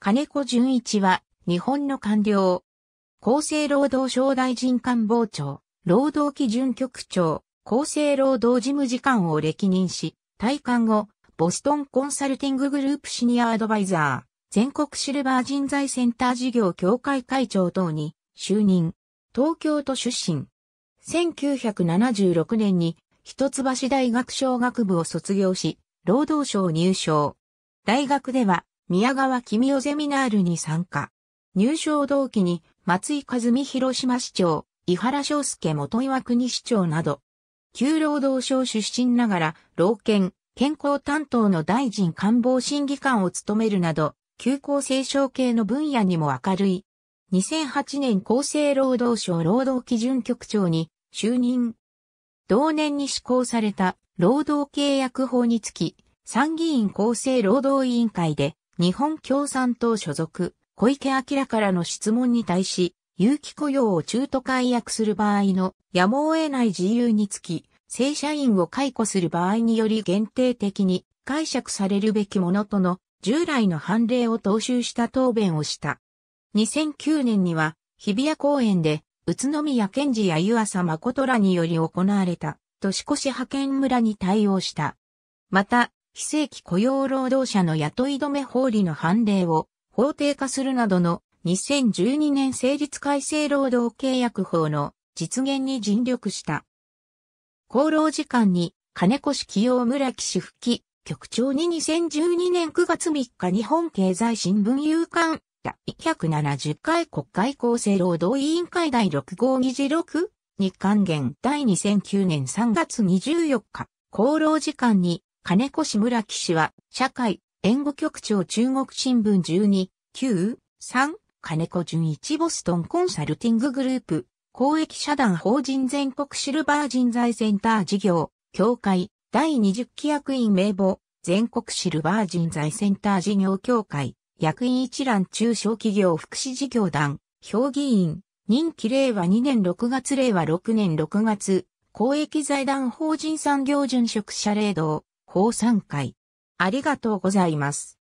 金子淳一は、日本の官僚。厚生労働省大臣官房長、労働基準局長、厚生労働事務次官を歴任し、退官後、ボストンコンサルティンググループシニアアドバイザー、全国シルバー人材センター事業協会会長等に就任、東京都出身。1976年に一橋大学商学部を卒業し、労働省入省。大学では宮川君夫ゼミナールに参加。入賞同期に松井和美広島市長、井原章介元岩国市長など、旧労働省出身ながら、老健、健康担当の大臣官房審議官を務めるなど、旧厚生省系の分野にも明るい。2008年厚生労働省労働基準局長に就任。同年に施行された労働契約法につき、参議院厚生労働委員会で日本共産党所属、小池晃からの質問に対し、有期雇用を中途解約する場合のやむを得ない自由につき、正社員を解雇する場合により限定的に解釈されるべきものとの従来の判例を踏襲した答弁をした。2009年には日比谷公園で宇都宮健治や湯浅誠らにより行われた年越し派遣村に対応した。また、非正規雇用労働者の雇い止め法理の判例を法定化するなどの2012年成立改正労働契約法の実現に尽力した。厚労時間に金越清陽村岸氏吹き、局長に2012年9月3日日本経済新聞有刊第170回国会厚生労働委員会第6号議事録日刊元第2009年3月24日、厚労時間に金越村騎士は、社会、援護局長中国新聞12、9、3、金子淳一ボストンコンサルティンググループ、公益社団法人全国シルバー人材センター事業、協会、第20期役員名簿、全国シルバー人材センター事業協会、役員一覧中小企業福祉事業団、評議員、任期令和2年6月令和6年6月、公益財団法人産業準職者令堂、放参会。ありがとうございます。